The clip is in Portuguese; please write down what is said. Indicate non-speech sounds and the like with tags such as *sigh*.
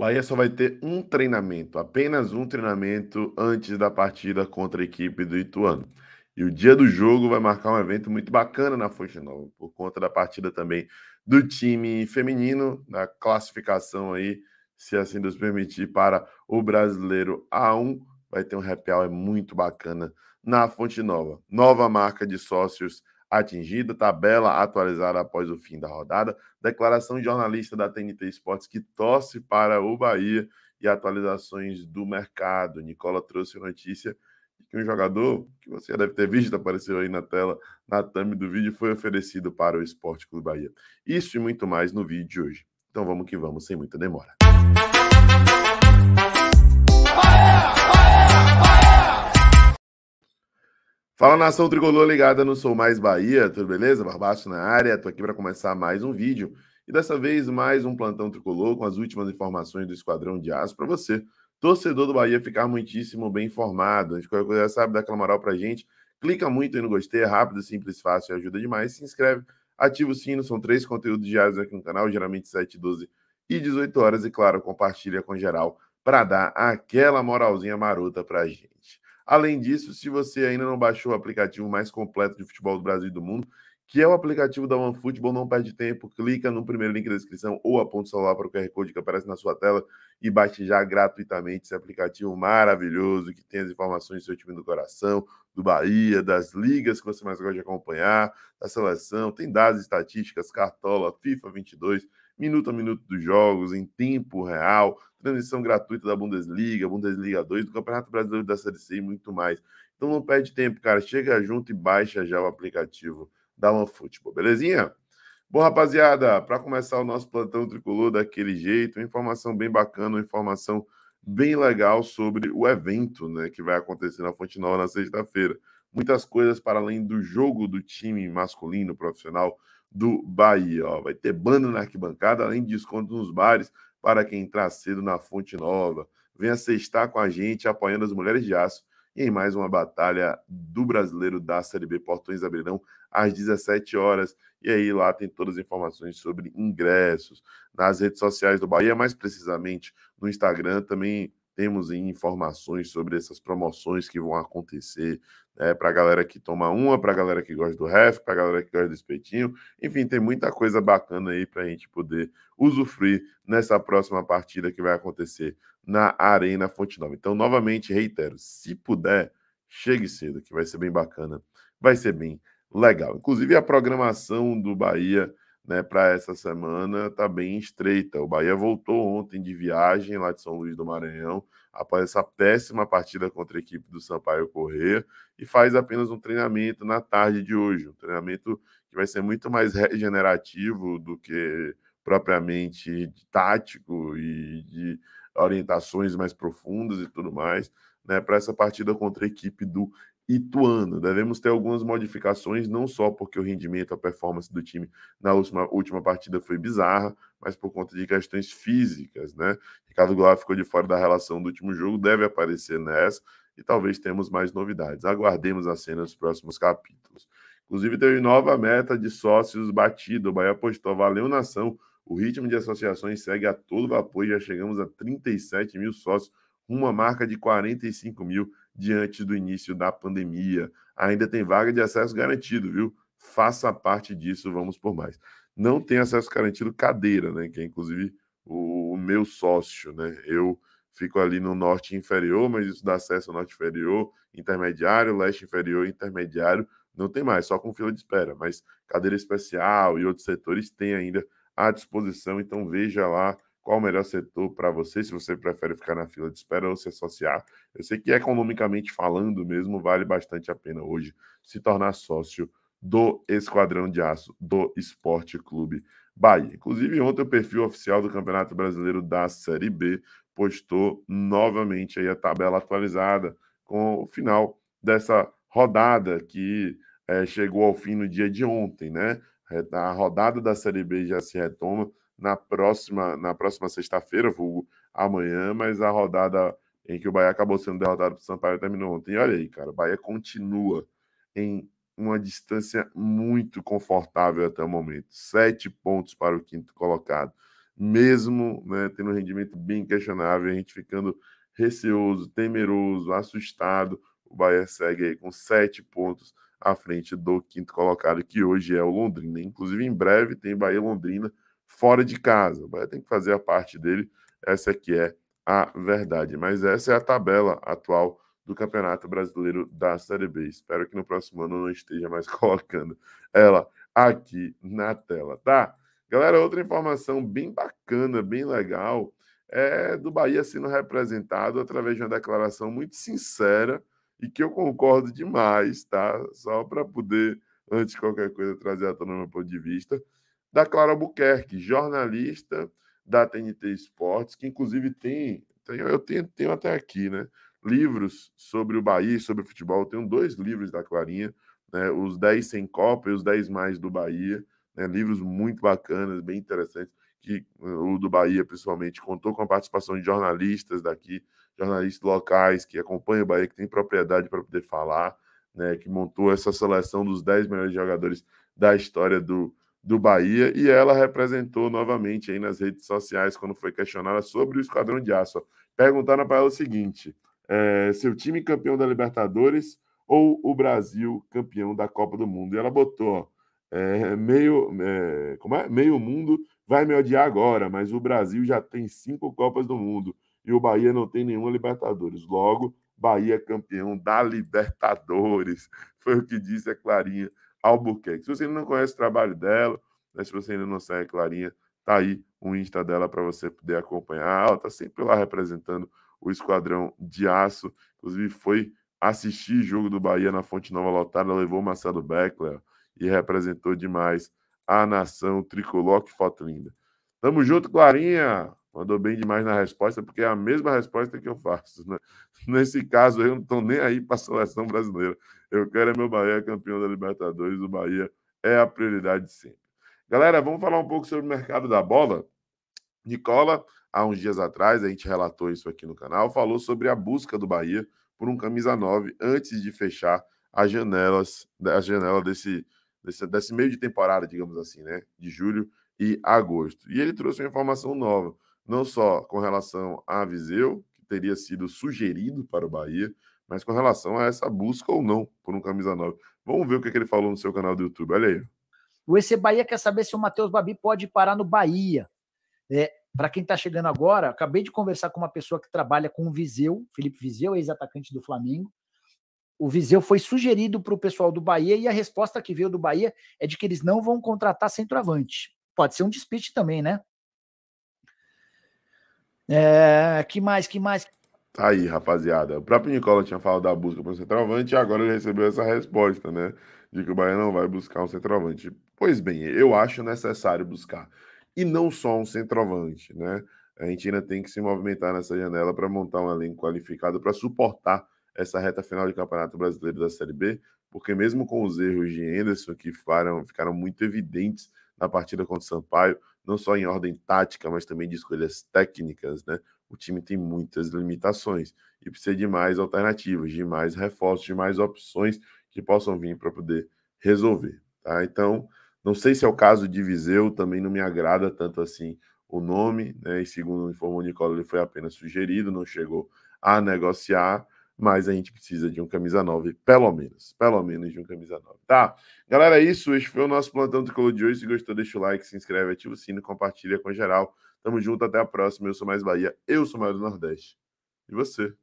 Bahia só vai ter um treinamento, apenas um treinamento antes da partida contra a equipe do Ituano. E o dia do jogo vai marcar um evento muito bacana na Fonte Nova, por conta da partida também do time feminino, na classificação aí, se assim nos permitir, para o brasileiro A1. Vai ter um happy hour muito bacana na Fonte Nova. Nova marca de sócios atingido, tabela atualizada após o fim da rodada, declaração de jornalista da TNT Esportes que torce para o Bahia e atualizações do mercado. Nicola trouxe a notícia de que um jogador, que você deve ter visto, apareceu aí na tela, na thumb do vídeo, foi oferecido para o Esporte Clube Bahia. Isso e muito mais no vídeo de hoje. Então vamos que vamos, sem muita demora. Música Fala nação tricolor ligada no Sou Mais Bahia, tudo beleza? Barbaço na área, tô aqui para começar mais um vídeo e dessa vez mais um plantão tricolor com as últimas informações do Esquadrão de Aço para você, torcedor do Bahia, ficar muitíssimo bem informado. a gente qualquer coisa, sabe, dá aquela moral pra gente, clica muito aí no gostei, é rápido, simples, fácil, ajuda demais. Se inscreve, ativa o sino, são três conteúdos diários aqui no canal, geralmente 7, 12 e 18 horas e claro, compartilha com geral para dar aquela moralzinha marota pra gente. Além disso, se você ainda não baixou o aplicativo mais completo de futebol do Brasil e do mundo, que é o aplicativo da OneFootball, não perde tempo, clica no primeiro link da descrição ou aponta o celular para o QR Code que aparece na sua tela e baixe já gratuitamente esse aplicativo maravilhoso que tem as informações do seu time do coração, do Bahia, das ligas que você mais gosta de acompanhar, da seleção, tem dados estatísticas, cartola, FIFA 22, minuto a minuto dos jogos, em tempo real, transmissão gratuita da Bundesliga, Bundesliga 2, do Campeonato Brasileiro da Série C e muito mais. Então não perde tempo, cara. Chega junto e baixa já o aplicativo da OneFootball, belezinha? Bom, rapaziada, para começar o nosso plantão tricolor daquele jeito, uma informação bem bacana, uma informação bem legal sobre o evento né, que vai acontecer na Fonte Nova na sexta-feira. Muitas coisas para além do jogo do time masculino profissional do Bahia. Ó. Vai ter banda na arquibancada, além de desconto nos bares, para quem entrar cedo na Fonte Nova. Venha sextar com a gente, apoiando as Mulheres de Aço em mais uma batalha do Brasileiro da Série B Portões Abrirão às 17 horas. E aí lá tem todas as informações sobre ingressos nas redes sociais do Bahia, mais precisamente no Instagram, também temos informações sobre essas promoções que vão acontecer, né? Para a galera que toma uma, para a galera que gosta do ref, para a galera que gosta do espetinho. Enfim, tem muita coisa bacana aí para a gente poder usufruir nessa próxima partida que vai acontecer na Arena Fonte Nova. Então, novamente, reitero, se puder, chegue cedo, que vai ser bem bacana, vai ser bem legal. Inclusive, a programação do Bahia né, para essa semana está bem estreita. O Bahia voltou ontem de viagem lá de São Luís do Maranhão, após essa péssima partida contra a equipe do Sampaio Correr e faz apenas um treinamento na tarde de hoje. Um treinamento que vai ser muito mais regenerativo do que propriamente tático e de orientações mais profundas e tudo mais, né, para essa partida contra a equipe do Ituano. Devemos ter algumas modificações, não só porque o rendimento, a performance do time na última, última partida foi bizarra, mas por conta de questões físicas, né? Ricardo Goulart ficou de fora da relação do último jogo, deve aparecer nessa e talvez temos mais novidades. Aguardemos a cena dos próximos capítulos. Inclusive, teve nova meta de sócios batido. O Bahia postou, valeu nação. O ritmo de associações segue a todo vapor e já chegamos a 37 mil sócios, uma marca de 45 mil diante do início da pandemia. Ainda tem vaga de acesso garantido, viu? Faça parte disso, vamos por mais. Não tem acesso garantido cadeira, né? Que é inclusive o, o meu sócio, né? Eu fico ali no norte inferior, mas isso dá acesso ao norte inferior, intermediário, leste inferior, intermediário. Não tem mais, só com fila de espera, mas cadeira especial e outros setores têm ainda à disposição. Então veja lá qual o melhor setor para você, se você prefere ficar na fila de espera ou se associar. Eu sei que economicamente falando mesmo, vale bastante a pena hoje se tornar sócio do Esquadrão de Aço do Esporte Clube Bahia. Inclusive, ontem o perfil oficial do Campeonato Brasileiro da Série B postou novamente aí a tabela atualizada com o final dessa rodada que é, chegou ao fim no dia de ontem, né? A rodada da Série B já se retoma na próxima, na próxima sexta-feira, vulgo amanhã, mas a rodada em que o Bahia acabou sendo derrotado para o Sampaio terminou ontem. E olha aí, cara, o Bahia continua em uma distância muito confortável até o momento. Sete pontos para o quinto colocado. Mesmo né, tendo um rendimento bem questionável, a gente ficando receoso, temeroso, assustado, o Bahia segue aí com sete pontos à frente do quinto colocado, que hoje é o Londrina. Inclusive, em breve tem Bahia Londrina fora de casa. O Bahia tem que fazer a parte dele, essa que é a verdade. Mas essa é a tabela atual do Campeonato Brasileiro da Série B. Espero que no próximo ano eu não esteja mais *laughs* colocando ela aqui na tela, tá? Galera, outra informação bem bacana, bem legal, é do Bahia sendo representado através de uma declaração muito sincera e que eu concordo demais, tá? Só para poder, antes de qualquer coisa, trazer à tona meu ponto de vista da Clara Buquerque, jornalista da TNT Esportes, que inclusive tem, tem eu tenho, tenho até aqui, né? Livros sobre o Bahia, sobre o futebol. Eu tenho dois livros da Clarinha, né? Os 10 sem Copa e os 10 mais do Bahia. Né? Livros muito bacanas, bem interessantes. Que uh, o do Bahia, principalmente, contou com a participação de jornalistas daqui, jornalistas locais que acompanham o Bahia, que tem propriedade para poder falar, né? Que montou essa seleção dos 10 melhores jogadores da história do, do Bahia e ela representou novamente aí nas redes sociais quando foi questionada sobre o Esquadrão de Aço. Perguntaram para ela o seguinte: é, seu time campeão da Libertadores ou o Brasil campeão da Copa do Mundo? E ela botou é, meio é, como é meio mundo vai me odiar agora, mas o Brasil já tem cinco Copas do Mundo e o Bahia não tem nenhuma Libertadores. Logo, Bahia campeão da Libertadores. *laughs* Foi o que disse a Clarinha Albuquerque. Se você não conhece o trabalho dela, né, se você ainda não segue Clarinha, tá aí um Insta dela para você poder acompanhar. Ela tá sempre lá representando o Esquadrão de Aço. Inclusive, foi assistir jogo do Bahia na Fonte Nova lotada, levou o Marcelo Beckler e representou demais a nação tricolor. Que foto linda. Tamo junto, Clarinha! Mandou bem demais na resposta, porque é a mesma resposta que eu faço. Né? *laughs* Nesse caso, eu não estou nem aí para a seleção brasileira. Eu quero é meu Bahia campeão da Libertadores. O Bahia é a prioridade sempre. Galera, vamos falar um pouco sobre o mercado da bola. Nicola, há uns dias atrás, a gente relatou isso aqui no canal, falou sobre a busca do Bahia por um camisa 9 antes de fechar as janelas, né, a janela desse, desse, desse meio de temporada, digamos assim, né? De julho e agosto. E ele trouxe uma informação nova não só com relação a Viseu, que teria sido sugerido para o Bahia, mas com relação a essa busca ou não por um camisa 9. Vamos ver o que, é que ele falou no seu canal do YouTube. Olha aí. O EC Bahia quer saber se o Matheus Babi pode parar no Bahia. É, para quem está chegando agora, acabei de conversar com uma pessoa que trabalha com o Viseu, Felipe Viseu, ex-atacante do Flamengo. O Viseu foi sugerido para o pessoal do Bahia e a resposta que veio do Bahia é de que eles não vão contratar centroavante. Pode ser um despiste também, né? É, que mais, que mais? Tá aí, rapaziada. O próprio Nicola tinha falado da busca para o centroavante e agora ele recebeu essa resposta, né? De que o Bahia não vai buscar um centroavante. Pois bem, eu acho necessário buscar. E não só um centroavante, né? A gente ainda tem que se movimentar nessa janela para montar um elenco qualificado para suportar essa reta final de Campeonato Brasileiro da Série B, porque mesmo com os erros de Henderson que ficaram, ficaram muito evidentes na partida contra o Sampaio, não só em ordem tática, mas também de escolhas técnicas, né? O time tem muitas limitações e precisa de mais alternativas, de mais reforços, de mais opções que possam vir para poder resolver, tá? Então, não sei se é o caso de Viseu, também não me agrada tanto assim o nome, né? E segundo informou o Nicola, ele foi apenas sugerido, não chegou a negociar, mas a gente precisa de um camisa 9, pelo menos. Pelo menos de um camisa 9, tá? Galera, é isso. Este foi o nosso plantão de Color de hoje. Se gostou, deixa o like, se inscreve, ativa o sino, compartilha com geral. Tamo junto, até a próxima. Eu sou mais Bahia, eu sou mais do Nordeste. E você?